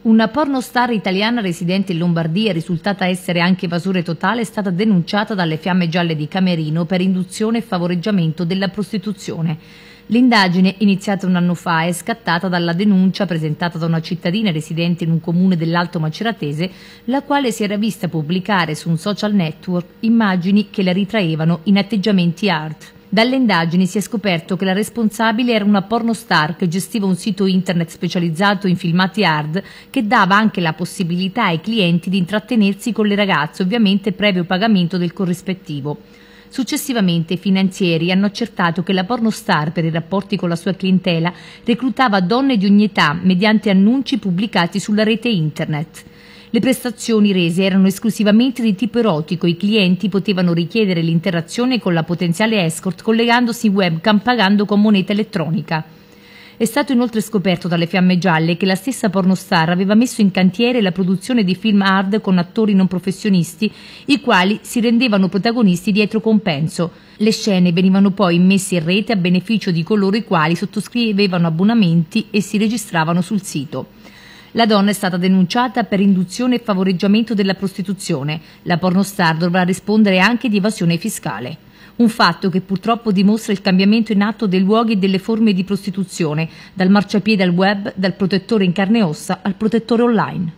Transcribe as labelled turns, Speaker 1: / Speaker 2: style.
Speaker 1: Una pornostar italiana residente in Lombardia, risultata essere anche evasore totale, è stata denunciata dalle fiamme gialle di Camerino per induzione e favoreggiamento della prostituzione. L'indagine, iniziata un anno fa, è scattata dalla denuncia presentata da una cittadina residente in un comune dell'Alto Maceratese, la quale si era vista pubblicare su un social network immagini che la ritraevano in atteggiamenti art. Dalle indagini si è scoperto che la responsabile era una pornostar che gestiva un sito internet specializzato in filmati hard che dava anche la possibilità ai clienti di intrattenersi con le ragazze, ovviamente previo pagamento del corrispettivo. Successivamente i finanzieri hanno accertato che la pornostar per i rapporti con la sua clientela reclutava donne di ogni età mediante annunci pubblicati sulla rete internet. Le prestazioni rese erano esclusivamente di tipo erotico, i clienti potevano richiedere l'interazione con la potenziale escort collegandosi in webcam pagando con moneta elettronica. È stato inoltre scoperto dalle fiamme gialle che la stessa pornostar aveva messo in cantiere la produzione di film hard con attori non professionisti, i quali si rendevano protagonisti dietro compenso. Le scene venivano poi immesse in rete a beneficio di coloro i quali sottoscrivevano abbonamenti e si registravano sul sito. La donna è stata denunciata per induzione e favoreggiamento della prostituzione. La pornostar dovrà rispondere anche di evasione fiscale. Un fatto che purtroppo dimostra il cambiamento in atto dei luoghi e delle forme di prostituzione, dal marciapiede al web, dal protettore in carne e ossa al protettore online.